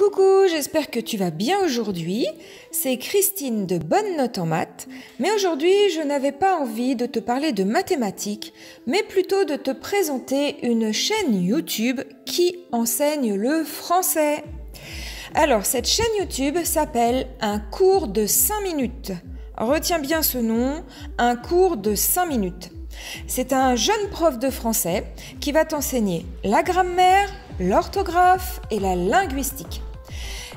Coucou, j'espère que tu vas bien aujourd'hui. C'est Christine de Bonne Note en maths, mais aujourd'hui je n'avais pas envie de te parler de mathématiques, mais plutôt de te présenter une chaîne YouTube qui enseigne le français. Alors cette chaîne YouTube s'appelle Un cours de 5 minutes. Retiens bien ce nom, un cours de 5 minutes. C'est un jeune prof de français qui va t'enseigner la grammaire, l'orthographe et la linguistique.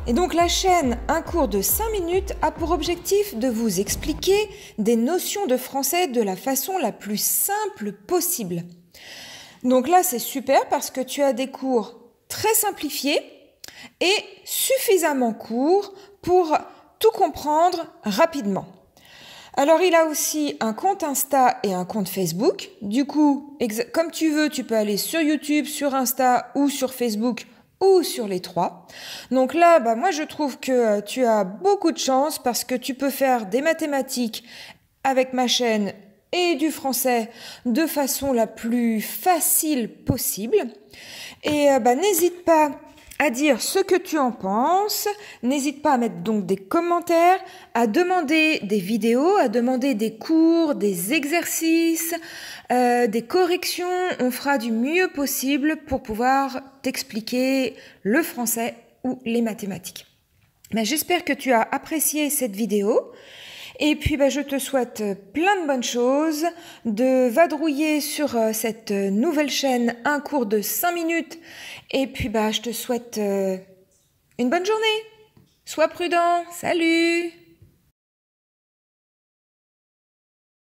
Et donc la chaîne Un cours de 5 minutes a pour objectif de vous expliquer des notions de français de la façon la plus simple possible. Donc là c'est super parce que tu as des cours très simplifiés et suffisamment courts pour tout comprendre rapidement. Alors il a aussi un compte Insta et un compte Facebook. Du coup, comme tu veux, tu peux aller sur YouTube, sur Insta ou sur Facebook sur les trois. Donc là, bah, moi, je trouve que euh, tu as beaucoup de chance parce que tu peux faire des mathématiques avec ma chaîne et du français de façon la plus facile possible. Et euh, bah, n'hésite pas à dire ce que tu en penses. N'hésite pas à mettre donc des commentaires, à demander des vidéos, à demander des cours, des exercices, euh, des corrections. On fera du mieux possible pour pouvoir t'expliquer le français ou les mathématiques. Mais ben, J'espère que tu as apprécié cette vidéo. Et puis bah, je te souhaite euh, plein de bonnes choses, de vadrouiller sur euh, cette euh, nouvelle chaîne un cours de 5 minutes. Et puis bah, je te souhaite une bonne journée. Sois prudent. Salut